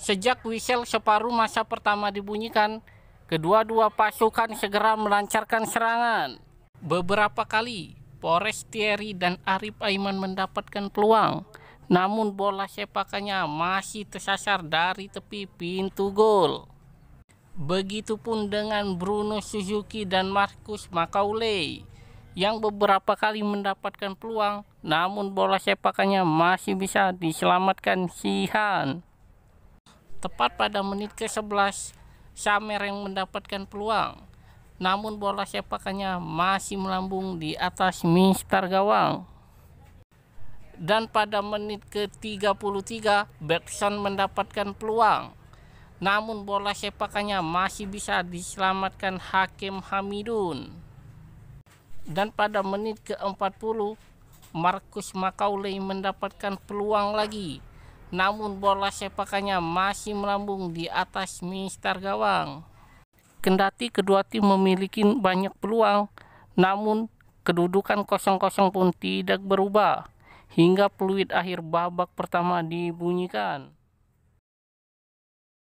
Sejak wisel separuh masa pertama dibunyikan, kedua-dua pasukan segera melancarkan serangan. Beberapa kali, Polres Thierry dan Arif Aiman mendapatkan peluang, namun bola sepakannya masih tersasar dari tepi pintu gol. Begitupun dengan Bruno Suzuki dan Marcus Macaulay yang beberapa kali mendapatkan peluang namun bola sepakannya masih bisa diselamatkan Sihan. Tepat pada menit ke-11, Samer yang mendapatkan peluang. Namun bola sepakannya masih melambung di atas Mister Gawang. Dan pada menit ke-33, Bergson mendapatkan peluang. Namun bola sepakannya masih bisa diselamatkan Hakim Hamidun. Dan pada menit ke-40, Markus Makaulay mendapatkan peluang lagi namun bola sepakannya masih melambung di atas mistar gawang. Kendati kedua tim memiliki banyak peluang, namun kedudukan kosong-kosong pun tidak berubah hingga peluit akhir babak pertama dibunyikan.